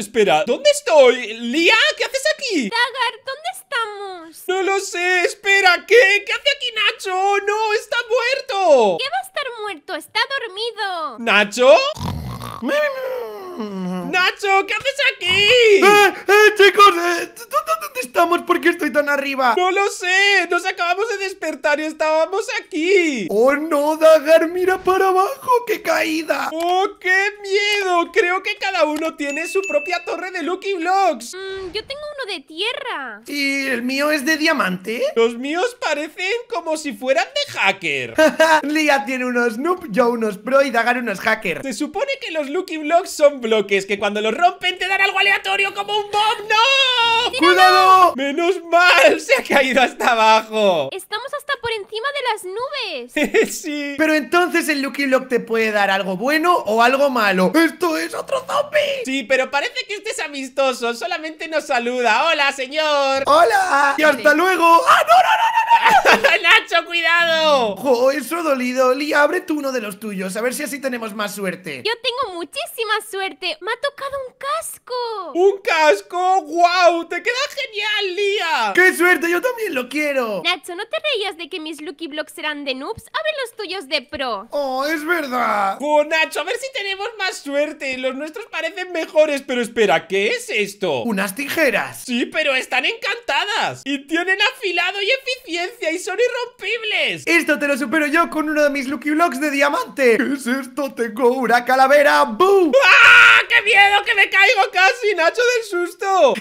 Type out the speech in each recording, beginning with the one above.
espera. ¿Dónde estoy? Lía, ¿qué haces aquí? Dagar, ¿dónde estamos? No lo sé, espera, ¿qué? ¿Qué hace aquí Nacho? ¡No, está muerto! ¿Qué va a estar muerto? Está dormido. ¿Nacho? ¡Nacho! ¿Qué haces aquí? ¡Eh! ¡Eh, chicos! Eh, ¿Dónde estamos? ¿Por qué estoy tan arriba? ¡No lo sé! ¡Nos acabamos de despertar y estábamos aquí! ¡Oh, no, Dagar! ¡Mira para abajo! ¡Qué caída! ¡Oh, qué miedo! Creo que cada uno tiene su propia torre de Lucky Blocks. Mm, yo tengo uno de tierra. ¿Y el mío es de diamante? Los míos parecen como si fueran de hacker. Lía tiene unos noob, yo unos pro y Dagar unos hacker. Se supone que los Lucky Blocks son lo que cuando lo rompen te dan algo aleatorio como un bomb. ¡No! ¡Cuidado! ¡Menos mal! Se ha caído hasta abajo. Estamos hasta por encima de las nubes. sí. Pero entonces el Lucky Block te puede dar algo bueno o algo malo. ¡Esto es otro zombie! Sí, pero parece que este es amistoso. Solamente nos saluda. ¡Hola, señor! ¡Hola! ¡Y hasta luego! ¡Ah, no, no! no! ¡Nacho, cuidado! ¡Jo, eso dolido! Lía, abre tú uno de los tuyos, a ver si así tenemos más suerte. Yo tengo muchísima suerte. Me ha tocado un casco. ¿Un casco? ¡Guau! ¡Te queda genial, Lía! ¡Qué suerte! ¡Yo también lo quiero! Nacho, ¿no te reías de que mis Lucky Blocks eran de noobs? Abre los tuyos de pro. ¡Oh, es verdad! ¡Jo, Nacho! A ver si tenemos más suerte. Los nuestros parecen mejores, pero espera, ¿qué es esto? Unas tijeras. Sí, pero están encantadas. Y tienen afilado y eficiencia y son irrompibles! ¡Esto te lo supero yo con uno de mis Lucky Blocks de diamante! ¿Qué es esto? Tengo una calavera. ¡Bum! ¡Ah! ¡Qué miedo! ¡Que me caigo casi, Nacho, del susto!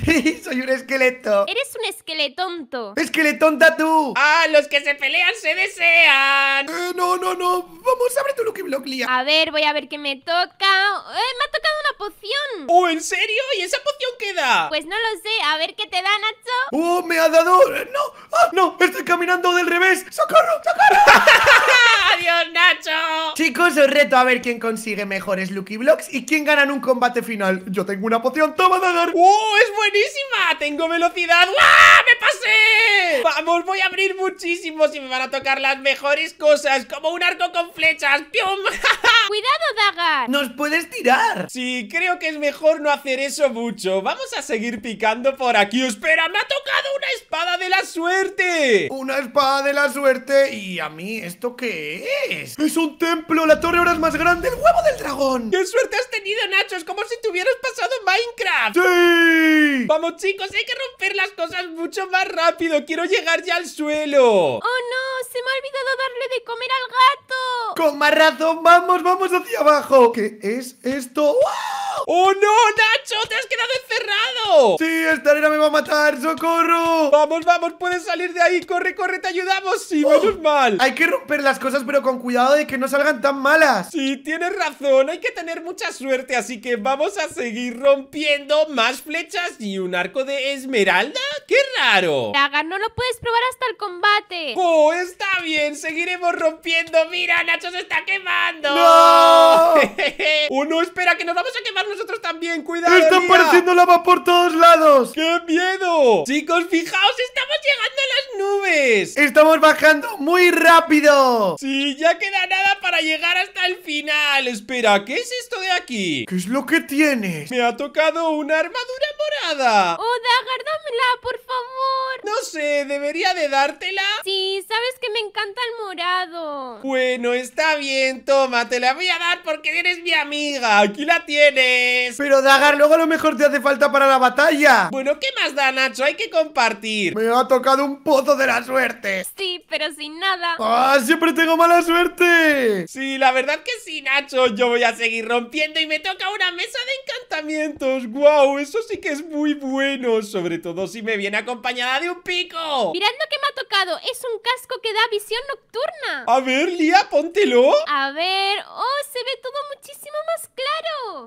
¡Soy un esqueleto! ¡Eres un esqueletonto! ¡Esqueletonta tú! ¡Ah! ¡Los que se pelean se desean! Eh, no, no, no. Vamos, abre tu Lucky Block, Lía. A ver, voy a ver qué me toca. ¡Eh! ¡Me ha tocado una poción! ¡Oh, en serio! ¿Y esa poción qué da? Pues no lo sé. A ver qué te da, Nacho. ¡Oh! ¡Me ha dado! Eh, ¡No! ¡Ah! ¡No! ¡Estoy caminando! del revés. ¡Socorro! ¡Socorro! ¡Adiós, Nacho! Chicos, os reto a ver quién consigue mejores Lucky Blocks y quién gana en un combate final. Yo tengo una poción, toma, Dagar. ¡Uh! ¡Es buenísima! ¡Tengo velocidad! ¡Guau! ¡Ah, ¡Me pasé! Vamos, voy a abrir muchísimo y me van a tocar las mejores cosas, como un arco con flechas. ¡Pium! ¡Cuidado, Dagar! ¡Nos puedes tirar! Sí, creo que es mejor no hacer eso mucho. Vamos a seguir picando por aquí. ¡Espera! ¡Me ha tocado una espada de la suerte! ¡Una de la suerte y a mí, ¿esto qué es? ¡Es un templo! ¡La torre ahora es más grande! ¡El huevo del dragón! ¡Qué suerte has tenido, Nacho! ¡Es como si te hubieras pasado Minecraft! ¡Sí! ¡Vamos, chicos! ¡Hay que romper las cosas mucho más rápido! ¡Quiero llegar ya al suelo! ¡Oh, no! ¡Se me ha olvidado darle de comer al gato! ¡Con más razón! ¡Vamos, vamos hacia abajo! ¿Qué es esto? ¡Oh, no, Nacho! ¡Te has quedado encerrado! ¡Sí, esta arena me va a matar! ¡Socorro! ¡Vamos, vamos! ¡Puedes salir de ahí! ¡Corre, corre! ¡Te ayudamos! ¡Sí, vamos oh, mal! Hay que romper las cosas, pero con cuidado de que no salgan tan malas. Sí, tienes razón. Hay que tener mucha suerte, así que vamos a seguir rompiendo más flechas y un arco de esmeralda. ¡Qué raro! ¡Laga, no lo puedes probar hasta el combate. ¡Oh, está bien! Seguiremos rompiendo. ¡Mira, Nacho se está quemando! ¡No! ¡Oh, no! Espera, que nos vamos a quemar nosotros también. ¡Cuidado, Está pareciendo lava por todo lados! ¡Qué miedo! Chicos, fijaos, estamos llegando a las nubes. Estamos bajando muy rápido. Sí, ya queda nada para llegar hasta el final. Espera, ¿qué es esto de aquí? ¿Qué es lo que tienes? Me ha tocado una armadura morada. Oh, Dagar, dámela, por favor. No sé, ¿debería de dártela? Sí, sabes que me encanta el morado. Bueno, está bien, toma, te la voy a dar porque eres mi amiga. Aquí la tienes. Pero, Dagar, luego a lo mejor te hace falta para la batalla bueno, ¿qué más da, Nacho? Hay que compartir. Me ha tocado un pozo de la suerte. Sí, pero sin nada. ¡Ah, siempre tengo mala suerte! Sí, la verdad que sí, Nacho. Yo voy a seguir rompiendo y me toca una mesa de encantamientos. ¡Guau! eso sí que es muy bueno. Sobre todo si me viene acompañada de un pico. Mirando qué que me ha tocado. Es un casco que da visión nocturna. A ver, Lía, póntelo. A ver. ¡Oh, se ve todo muchísimo más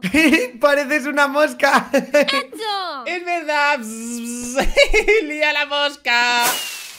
claro! ¡Pareces una mosca! ¡Nacho! ¡Es verdad! ¡Lía la mosca!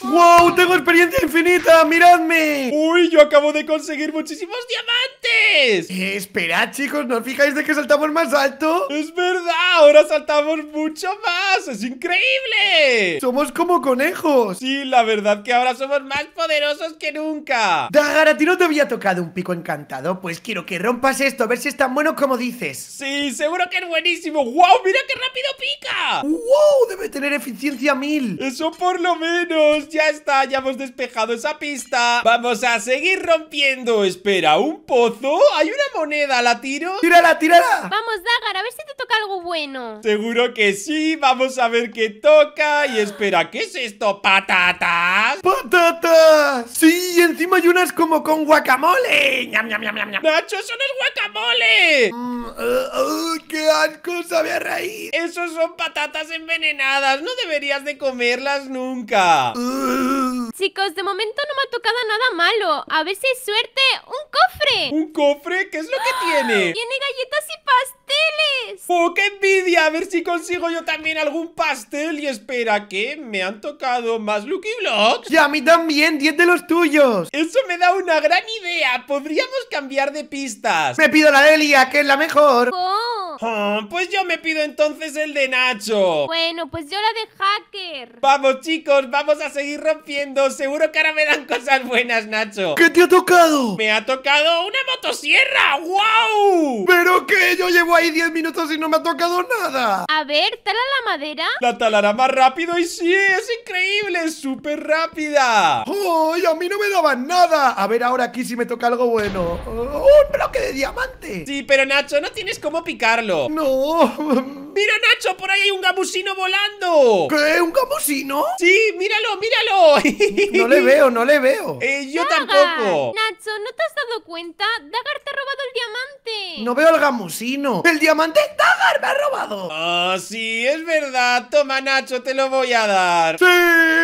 ¡Wow! ¡Tengo experiencia infinita! ¡Miradme! ¡Uy! Yo acabo de conseguir muchísimos diamantes Espera, esperad, chicos, ¿no os fijáis de que saltamos más alto? ¡Es verdad! ¡Ahora saltamos mucho más! ¡Es increíble! ¡Somos como conejos! Sí, la verdad que ahora somos más poderosos que nunca. Dagar, ¿a ti no te había tocado un pico encantado? Pues quiero que rompas esto, a ver si es tan bueno como dices. Sí, seguro que es buenísimo. ¡Wow! ¡Mira qué rápido pica! ¡Wow! Debe tener eficiencia mil! Eso por lo menos. Ya está, ya hemos despejado esa pista. Vamos a seguir rompiendo. Espera, un pozo. ¡Hay una moneda! ¿La tiro? ¡Tírala, tírala! Vamos, Dagar, a ver si te toca algo bueno. Seguro que sí. Vamos a ver qué toca. Y espera, ¿qué es esto? ¿Patatas? ¡Patatas! ¡Sí! Encima hay unas como con guacamole. ¡Ñam, nacho eso no es guacamole! Mm, eh, ¡Qué asco! ¡Sabía reír! Esos son patatas envenenadas. No deberías de comerlas nunca. Uh chicos, de momento no me ha tocado nada malo. A veces suerte. ¡Un cofre! ¿Un cofre? ¿Qué es lo que tiene? Tiene galletas y pasta pasteles! ¡Oh, qué envidia! A ver si consigo yo también algún pastel. Y espera, ¿qué? ¿Me han tocado más Lucky Blocks? ¡Y a mí también! ¡10 de los tuyos! Eso me da una gran idea. Podríamos cambiar de pistas. Me pido la de Elia, que es la mejor. Oh. Ah, pues yo me pido entonces el de Nacho. Bueno, pues yo la de Hacker. Vamos, chicos, vamos a seguir rompiendo. Seguro que ahora me dan cosas buenas, Nacho. ¿Qué te ha tocado? Me ha tocado una motosierra. ¡Wow! ¿Pero qué? Yo llevo hay 10 minutos y no me ha tocado nada. A ver, tala la madera. La talará más rápido y sí, es increíble, es súper rápida. ¡Ay, a mí no me daban nada! A ver ahora aquí si me toca algo bueno. un bloque de diamante! Sí, pero Nacho, no tienes cómo picarlo. No, ¡Mira, Nacho! ¡Por ahí hay un gamusino volando! ¿Qué? ¿Un gamusino? Sí, míralo, míralo. No le veo, no le veo. Eh, yo tampoco. Nacho, ¿no te has dado cuenta? Dagar te ha robado el diamante. No veo el gamusino. ¡El diamante Dagar me ha robado! Ah, sí, es verdad. Toma, Nacho, te lo voy a dar. ¡Sí!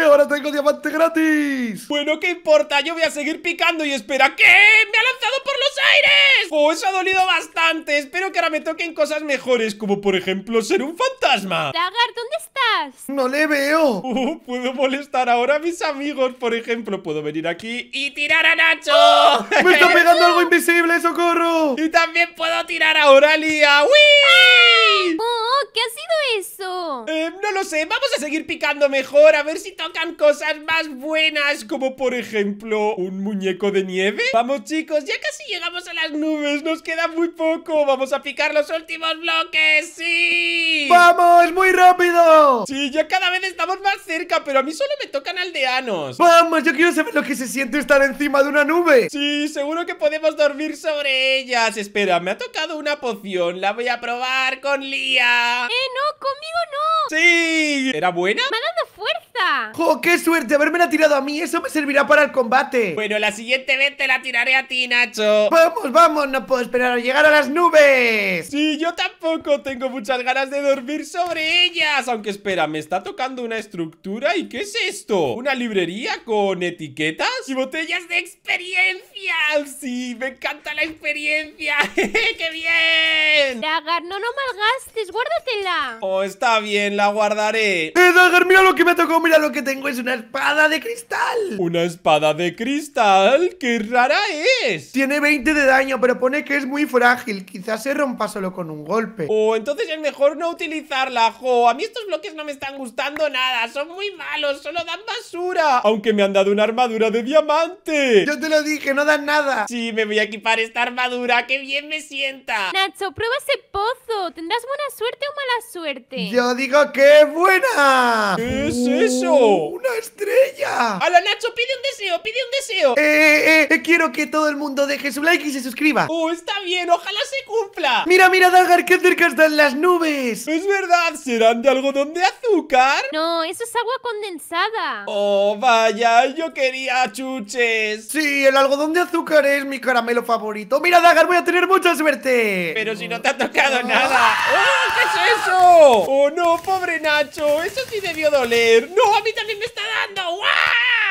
¡Ahora tengo diamante gratis! Bueno, ¿qué importa? Yo voy a seguir picando y espera. ¿Qué? ¡Me ha lanzado por los aires! ¡Oh, eso ha dolido bastante! Espero que ahora me toquen cosas mejores, como por ejemplo ser un fantasma! Dagar, ¿dónde estás? ¡No le veo! Uh, puedo molestar ahora a mis amigos, por ejemplo. Puedo venir aquí y tirar a Nacho. ¡Oh! ¡Me está pegando algo invisible, socorro! Y también puedo tirar a Lía ¡Wii! ¡Oh, qué ha sido eso! Eh, no lo sé, vamos a seguir picando mejor, a ver si tocan cosas más buenas, como por ejemplo un muñeco de nieve. Vamos chicos, ya casi llegamos a las nubes, nos queda muy poco. Vamos a picar los últimos bloques, sí. ¡Vamos! ¡Muy rápido! Sí, ya cada vez estamos más cerca, pero a mí solo me tocan aldeanos. ¡Vamos! Yo quiero saber lo que se siente estar encima de una nube. Sí, seguro que podemos dormir sobre ellas. Espera, me ha tocado una poción. La voy a probar con Lía. ¡Eh, no! ¡Conmigo no! ¡Sí! ¿Era buena? Me ha dado fuerza. ¡Jo, qué suerte! ¡Haberme la tirado a mí! ¡Eso me servirá para el combate! Bueno, la siguiente vez te la tiraré a ti, Nacho. ¡Vamos, vamos! ¡No puedo esperar a llegar a las nubes! Sí, yo tampoco tengo muchas ganas de dormir sobre ellas. Aunque espera, me está tocando una estructura. ¿Y qué es esto? ¿Una librería con etiquetas? ¡Y botellas de experiencia! ¡Sí! ¡Me encanta la experiencia! ¡Qué bien! Dagar, no, no malgastes. Guárdatela. Oh, está bien, la guardaré. ¡Eh, Dagar, mira lo que me ha mira lo que tengo, es una espada de cristal ¿Una espada de cristal? ¡Qué rara es! Tiene 20 de daño, pero pone que es muy frágil Quizás se rompa solo con un golpe Oh, entonces es mejor no utilizarla, jo A mí estos bloques no me están gustando nada Son muy malos, solo dan basura Aunque me han dado una armadura de diamante Yo te lo dije, no dan nada Sí, me voy a equipar esta armadura, qué bien me sienta Nacho, prueba ese pozo Tendrás buena suerte o mala suerte Yo digo que Es buena ¿Qué es eso? Oh. ¡Una estrella! la Nacho! ¡Pide un deseo! ¡Pide un deseo! Eh, eh, eh, quiero que todo el mundo deje su like y se suscriba. ¡Oh, está bien! ¡Ojalá se cumpla! ¡Mira, mira, Dagar! ¡Qué cerca están las nubes! ¡Es verdad! ¿Serán de algodón de azúcar? No, eso es agua condensada. ¡Oh, vaya! ¡Yo quería chuches! Sí, el algodón de azúcar es mi caramelo favorito. ¡Mira, Dagar! ¡Voy a tener mucha suerte! Pero si no te ha tocado ah. nada. ¡Oh, qué es eso! ¡Oh, no! ¡Pobre Nacho! ¡Eso sí debió doler! ¡No! ¡A mí también me está dando! ¡Guau!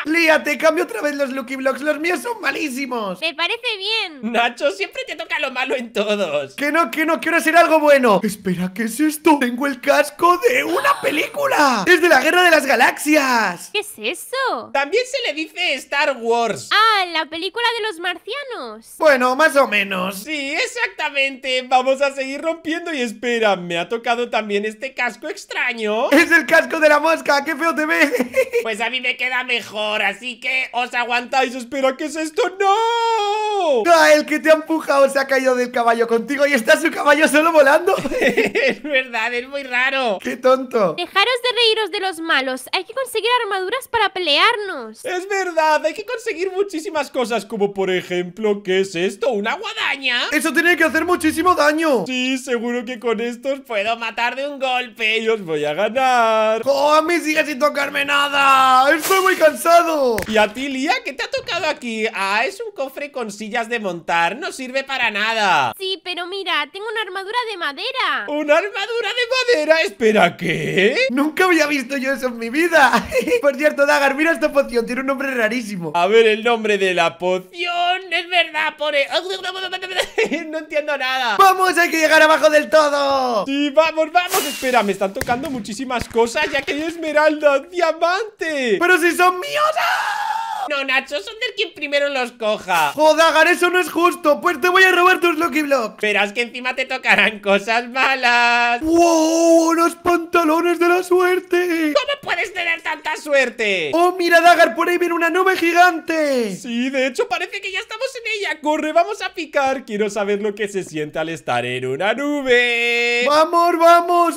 Lía, te cambio otra vez los Lucky Blocks. Los míos son malísimos. Me parece bien. Nacho, siempre te toca lo malo en todos. Que no, que no, quiero hacer algo bueno. Espera, ¿qué es esto? Tengo el casco de una película. Es de la Guerra de las Galaxias. ¿Qué es eso? También se le dice Star Wars. Ah, la película de los marcianos. Bueno, más o menos. Sí, exactamente. Vamos a seguir rompiendo y espera, me ha tocado también este casco extraño. Es el casco de la mosca, qué feo te ve. pues a mí me queda mejor así que os aguantáis. Espera, ¿qué es esto? ¡No! ¡Ah, el que te ha empujado se ha caído del caballo contigo y está su caballo solo volando! es verdad, es muy raro. ¡Qué tonto! Dejaros de reíros de los malos. Hay que conseguir armaduras para pelearnos. Es verdad, hay que conseguir muchísimas cosas, como por ejemplo, ¿qué es esto? ¿Una guadaña? ¡Eso tiene que hacer muchísimo daño! Sí, seguro que con os puedo matar de un golpe y os voy a ganar. ¡Oh, a mí sigue sin tocarme nada! ¡Estoy muy cansado! ¿Y a ti, Lía? ¿Qué te ha tocado aquí? Ah, es un cofre con sillas de montar. No sirve para nada. Sí, pero mira, tengo una armadura de madera. ¿Una armadura de madera? Espera, ¿qué? Nunca había visto yo eso en mi vida. Por cierto, Dagar, mira esta poción. Tiene un nombre rarísimo. A ver, el nombre de la poción. Es verdad, pone... no entiendo nada. ¡Vamos! Hay que llegar abajo del todo. Sí, vamos, vamos. Espera, me están tocando muchísimas cosas ya que hay esmeralda, diamante. Pero si son míos. 진 No, Nacho, son del quien primero los coja. Dagar, eso no es justo. Pues te voy a robar tus Lucky Blocks. Verás que encima te tocarán cosas malas. ¡Wow! ¡Los pantalones de la suerte! ¿Cómo puedes tener tanta suerte? ¡Oh, mira, Dagar! Por ahí viene una nube gigante. Sí, de hecho parece que ya estamos en ella. Corre, vamos a picar. Quiero saber lo que se siente al estar en una nube. ¡Vamos, vamos!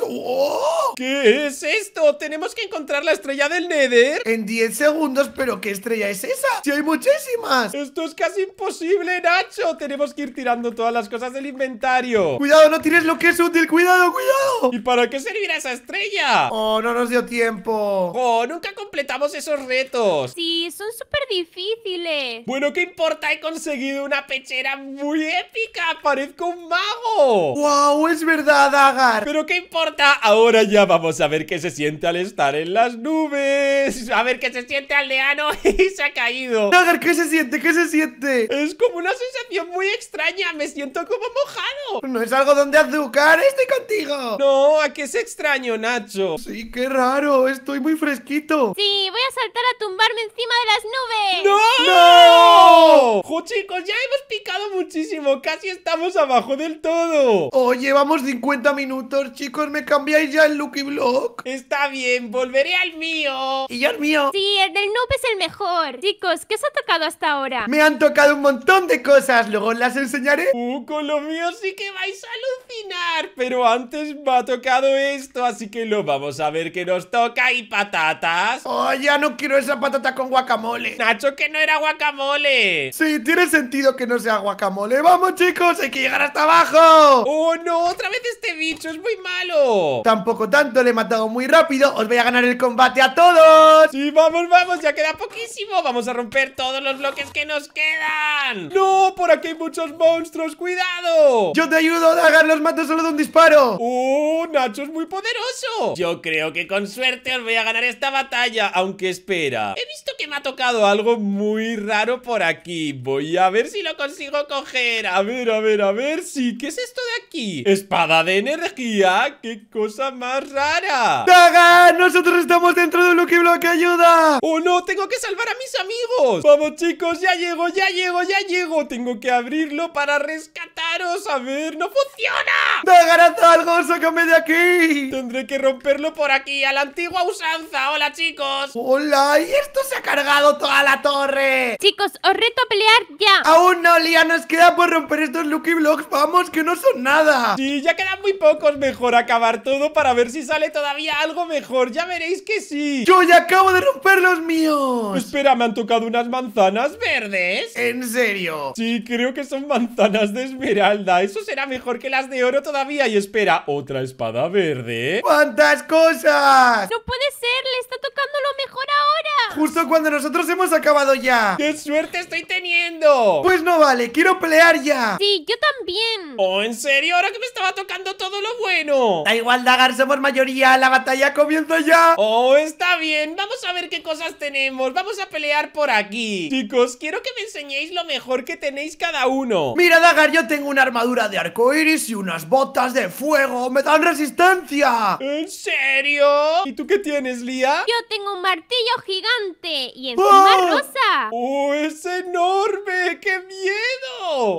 vamos ¡Oh! ¿Qué es esto? ¿Tenemos que encontrar la estrella del Nether? En 10 segundos, pero ¿qué estrella es esa? ¡Si hay muchísimas! Esto es casi imposible, Nacho Tenemos que ir tirando todas las cosas del inventario Cuidado, no tienes lo que es útil Cuidado, cuidado ¿Y para qué servirá esa estrella? Oh, no nos dio tiempo Oh, nunca completamos esos retos Sí, son súper difíciles Bueno, ¿qué importa? He conseguido una pechera muy épica Parezco un mago ¡Wow! Es verdad, Agar Pero ¿qué importa? Ahora ya vamos a ver qué se siente al estar en las nubes A ver qué se siente aldeano Y se caído. Nagar, ¿qué se siente? ¿Qué se siente? Es como una sensación muy extraña. Me siento como mojado. No es algo donde azúcar. Estoy contigo. No, ¿a qué es extraño, Nacho? Sí, qué raro. Estoy muy fresquito. Sí, voy a saltar a tumbarme encima de las nubes. ¡No! chicos. Ya hemos picado muchísimo. Casi estamos abajo del todo. Oh, llevamos 50 minutos, chicos. ¿Me cambiáis ya el Lucky Block? Está bien, volveré al mío. ¿Y yo al mío? Sí, el del noob es el mejor. Chicos, ¿qué os ha tocado hasta ahora? Me han tocado un montón de cosas. Luego las enseñaré. Uh, con lo mío sí que vais a alucinar. Pero antes me ha tocado esto, así que lo vamos a ver que nos toca. Y patatas. Oh, ya no quiero esa patata con guacamole. Nacho, que no era guacamole. Sí, tiene sentido que no sea guacamole. ¡Vamos, chicos! ¡Hay que llegar hasta abajo! ¡Oh, no! ¡Otra vez este bicho! ¡Es muy malo! Tampoco tanto, le he matado muy rápido. ¡Os voy a ganar el combate a todos! ¡Sí, vamos, vamos! ¡Ya queda poquísimo! ¡Vamos a romper todos los bloques que nos quedan! ¡No! ¡Por aquí hay muchos monstruos! ¡Cuidado! ¡Yo te ayudo, Dagar! ¡Los mato solo de un disparo! ¡Oh, Nacho es muy poderoso! Yo creo que con suerte os voy a ganar esta batalla, aunque espera. He visto que me ha tocado algo muy raro por aquí. Voy y a ver si lo consigo coger A ver, a ver, a ver si... ¿Qué es esto de aquí? ¿Espada de energía? ¡Qué cosa más rara! ¡Daga! ¡Nosotros estamos dentro de un Lucky Block! ¡Ayuda! ¡Oh, no! ¡Tengo que salvar a mis amigos! ¡Vamos, chicos! ¡Ya llego, ya llego, ya llego! Tengo que abrirlo para rescataros A ver, ¡no funciona! ¡Daga, haz algo! ¡Sácame de aquí! Tendré que romperlo por aquí A la antigua usanza ¡Hola, chicos! ¡Hola! ¡Y esto se ha cargado toda la torre! Chicos, os reto a pelear ya. Aún no, Lía, nos queda por romper estos Lucky Blocks. Vamos, que no son nada. Sí, ya quedan muy pocos. Mejor acabar todo para ver si sale todavía algo mejor. Ya veréis que sí. Yo ya acabo de romper los míos. Espera, me han tocado unas manzanas verdes. ¿En serio? Sí, creo que son manzanas de esmeralda. Eso será mejor que las de oro todavía. Y espera, otra espada verde. ¡Cuántas cosas! No puede ser, le está tocando lo mejor ahora. Justo cuando nosotros hemos acabado ya. ¡Qué suerte estoy teniendo! Pues no vale, quiero pelear ya. Sí, yo también. ¿Oh, en serio? Ahora que me estaba tocando todo lo bueno. Da igual, Dagar, somos mayoría. La batalla comienza ya. Oh, está bien. Vamos a ver qué cosas tenemos. Vamos a pelear por aquí. Chicos, quiero que me enseñéis lo mejor que tenéis cada uno. Mira, Dagar, yo tengo una armadura de arco iris y unas botas de fuego. ¡Me dan resistencia! ¿En serio? ¿Y tú qué tienes, Lía? Yo tengo un martillo gigante y encima ¡Oh! rosa. ¡Oh, es enorme! me, qué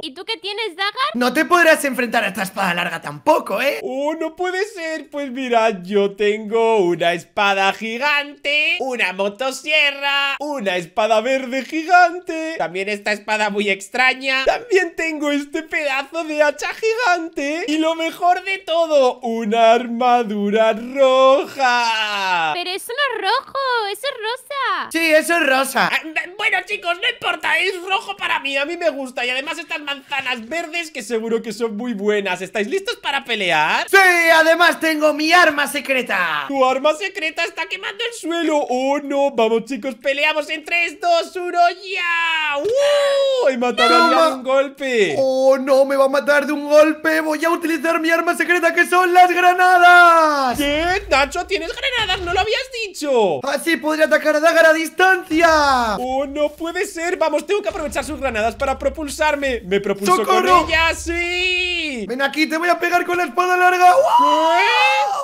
¿Y tú qué tienes, Dagar? No te podrás enfrentar a esta espada larga tampoco, ¿eh? ¡Oh, no puede ser! Pues mira, yo tengo una espada gigante, una motosierra, una espada verde gigante, también esta espada muy extraña, también tengo este pedazo de hacha gigante y lo mejor de todo, una armadura roja. Pero eso no es rojo, eso es rosa. Sí, eso es rosa. bueno, chicos, no importa, es rojo para mí, a mí me gusta y además estas manzanas verdes que seguro que son muy buenas ¿Estáis listos para pelear? ¡Sí! Además tengo mi arma secreta Tu arma secreta está quemando el suelo ¡Oh, no! Vamos, chicos, peleamos en 3, 2, 1, ¡ya! ¡Uh! Y mataron de un golpe ¡Oh, no! Me va a matar de un golpe Voy a utilizar mi arma secreta que son las granadas ¿Qué? Nacho, ¿tienes granadas? ¡No lo habías dicho! Así podría atacar a Dagar a distancia ¡Oh, no puede ser! Vamos, tengo que aprovechar sus granadas para propulsarme me, propuso ¡Socorro! sí. Ven aquí, te voy a pegar con la espada larga.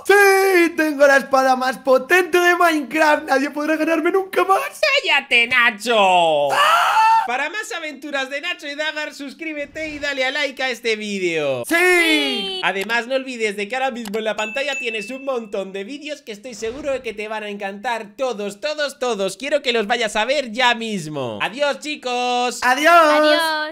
Sí, tengo la espada más potente de Minecraft. Nadie podrá ganarme nunca más. ¡Cállate, Nacho! ¡Ah! Para más aventuras de Nacho y Dagar, suscríbete y dale a like a este vídeo. ¡Sí! Además, no olvides de que ahora mismo en la pantalla tienes un montón de vídeos que estoy seguro de que te van a encantar. Todos, todos, todos. Quiero que los vayas a ver ya mismo. Adiós, chicos. Adiós. Adiós.